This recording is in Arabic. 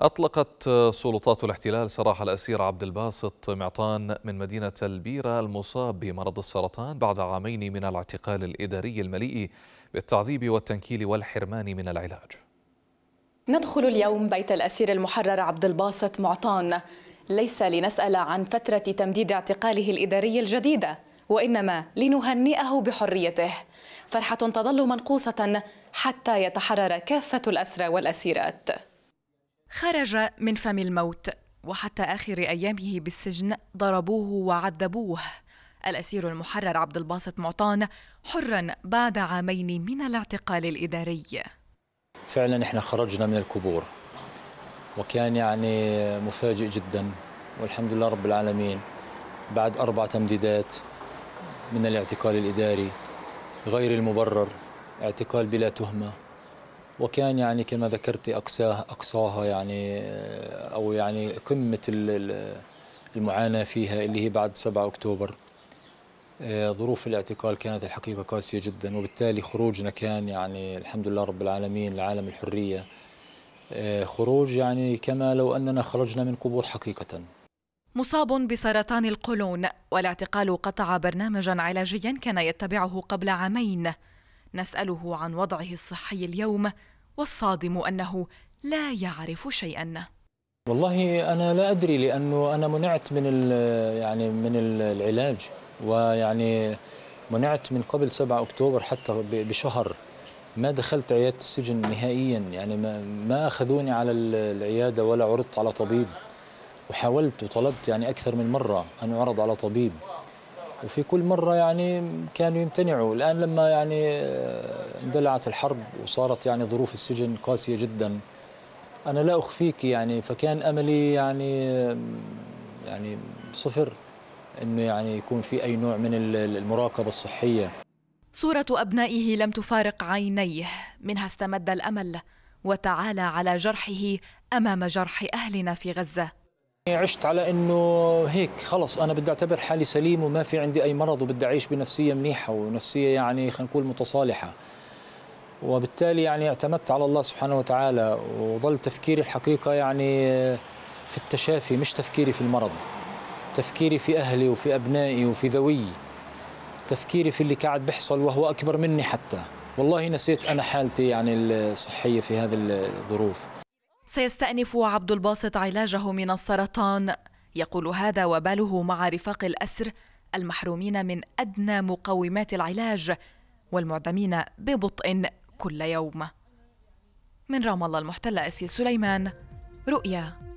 أطلقت سلطات الاحتلال سراح الأسير عبد الباسط معطان من مدينة البيرة المصاب بمرض السرطان بعد عامين من الاعتقال الإداري المليء بالتعذيب والتنكيل والحرمان من العلاج ندخل اليوم بيت الأسير المحرر عبد الباسط معطان ليس لنسأل عن فترة تمديد اعتقاله الإداري الجديدة وإنما لنهنئه بحريته فرحة تظل منقوصة حتى يتحرر كافة الأسرى والأسيرات خرج من فم الموت وحتى آخر أيامه بالسجن ضربوه وعذبوه الأسير المحرر عبد الباسط معطان حرا بعد عامين من الاعتقال الإداري فعلا احنا خرجنا من الكبور وكان يعني مفاجئ جدا والحمد لله رب العالمين بعد أربع تمديدات من الاعتقال الإداري غير المبرر اعتقال بلا تهمة وكان يعني كما ذكرت أقساها أقصاها يعني آه، أو يعني قمة المعاناة فيها اللي هي بعد 7 أكتوبر آه، ظروف الاعتقال كانت الحقيقة قاسية جدا وبالتالي خروجنا كان يعني الحمد لله رب العالمين لعالم الحرية آه، خروج يعني كما لو أننا خرجنا من قبور حقيقة مصاب بسرطان القولون والاعتقال قطع برنامجا علاجيا كان يتبعه قبل عامين نساله عن وضعه الصحي اليوم والصادم انه لا يعرف شيئا والله انا لا ادري لانه انا منعت من يعني من العلاج ويعني منعت من قبل 7 اكتوبر حتى بشهر ما دخلت عياده السجن نهائيا يعني ما, ما اخذوني على العياده ولا عرضت على طبيب وحاولت وطلبت يعني اكثر من مره ان اعرض على طبيب وفي كل مرة يعني كانوا يمتنعوا الآن لما يعني آه، اندلعت الحرب وصارت يعني ظروف السجن قاسية جدا أنا لا أخفيك يعني فكان أملي يعني يعني صفر أنه يعني يكون في أي نوع من المراقبة الصحية صورة أبنائه لم تفارق عينيه منها استمد الأمل وتعالى على جرحه أمام جرح أهلنا في غزة عشت على انه هيك خلص انا بدي اعتبر حالي سليم وما في عندي اي مرض وبدي اعيش بنفسيه منيحه ونفسيه يعني خلينا نقول متصالحه وبالتالي يعني اعتمدت على الله سبحانه وتعالى وظل تفكيري الحقيقه يعني في التشافي مش تفكيري في المرض تفكيري في اهلي وفي ابنائي وفي ذوي تفكيري في اللي قاعد بيحصل وهو اكبر مني حتى والله نسيت انا حالتي يعني الصحيه في هذه الظروف سيستأنف عبد الباسط علاجه من السرطان يقول هذا وباله مع رفاق الأسر المحرومين من أدنى مقومات العلاج والمعدمين ببطء كل يوم من رام الله المحتل أسيل سليمان رؤيا